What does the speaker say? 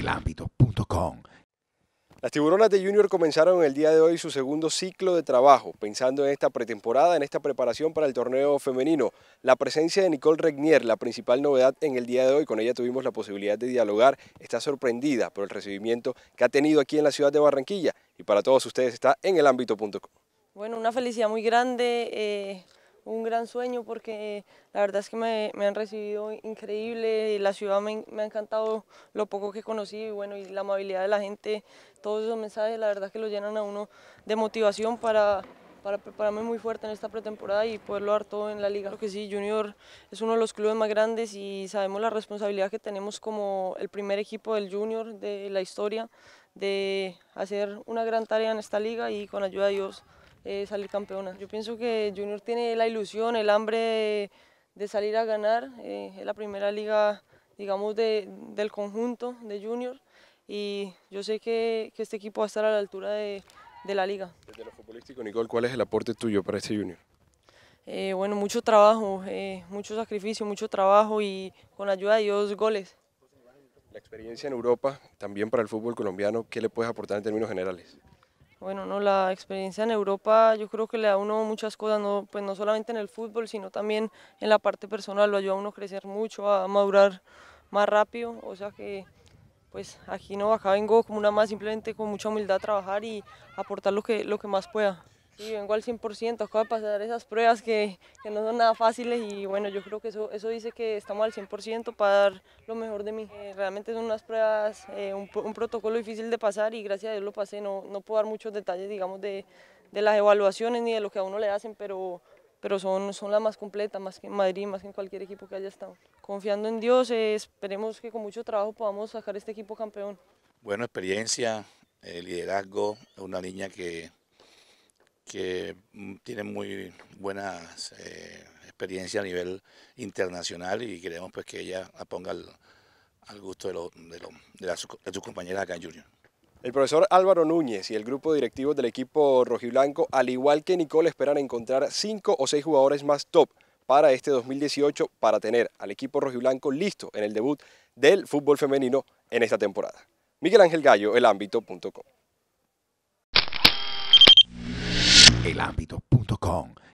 elambito.com. Las tiburonas de Junior comenzaron el día de hoy su segundo ciclo de trabajo, pensando en esta pretemporada, en esta preparación para el torneo femenino. La presencia de Nicole Regnier, la principal novedad en el día de hoy, con ella tuvimos la posibilidad de dialogar, está sorprendida por el recibimiento que ha tenido aquí en la ciudad de Barranquilla y para todos ustedes está en elambito.com. Bueno, una felicidad muy grande. Eh, un gran sueño porque eh, la verdad es que me, han recibido increíble, la ciudad me, ha encantado lo poco que conocí y bueno, y la amabilidad de la gente, todos esos mensajes la verdad que lo llenan a uno de motivación para, para prepararme muy fuerte en esta pretemporada y poderlo dar todo en la liga. Creo que sí, Junior es uno de los clubes más grandes y sabemos la responsabilidad que tenemos como el primer equipo del Junior de la historia de hacer una gran tarea en esta liga y con ayuda de Dios eh, salir campeona. Yo pienso que Junior tiene la ilusión, el hambre de, salir a ganar. Eh, es la primera liga, digamos, del conjunto de Junior y yo sé que, este equipo va a estar a la altura de, la liga. Desde lo futbolístico, Nicole, ¿cuál es el aporte tuyo para este Junior? Eh, bueno, mucho trabajo, mucho sacrificio, mucho trabajo y con la ayuda de Dios, goles. La experiencia en Europa, también para el fútbol colombiano, ¿qué le puedes aportar en términos generales? Bueno, no, la experiencia en Europa yo creo que le da a uno muchas cosas, no, pues no solamente en el fútbol, sino también en la parte personal, lo ayuda a uno a crecer mucho, a madurar más rápido, o sea que pues aquí no, acá vengo como una más, simplemente con mucha humildad trabajar y aportar lo que, lo que más pueda. Sí, vengo al 100%, acabo de pasar esas pruebas que, que, no son nada fáciles y bueno, yo creo que eso, eso dice que estamos al 100% para dar lo mejor de mí. Eh, realmente son unas pruebas, eh, un, protocolo difícil de pasar y gracias a Dios lo pasé, no, no puedo dar muchos detalles, digamos, de, de, las evaluaciones ni de lo que a uno le hacen, pero, pero son, son las más completas, más que en Madrid, más que en cualquier equipo que haya estado. Confiando en Dios, eh, esperemos que con mucho trabajo podamos sacar este equipo campeón. Bueno, experiencia, liderazgo, una niña que que mm, tiene muy buenas experiencia eh, experiencias a nivel internacional y queremos pues que ella la ponga al, gusto de, de, sus compañeras acá en Junior. El profesor Álvaro Núñez y el grupo directivo del equipo rojiblanco, al igual que Nicole, esperan encontrar cinco o seis jugadores más top para este 2018 para tener al equipo rojiblanco listo en el debut del fútbol femenino en esta temporada. Miguel Ángel Gallo, elámbito.com. eilambito.com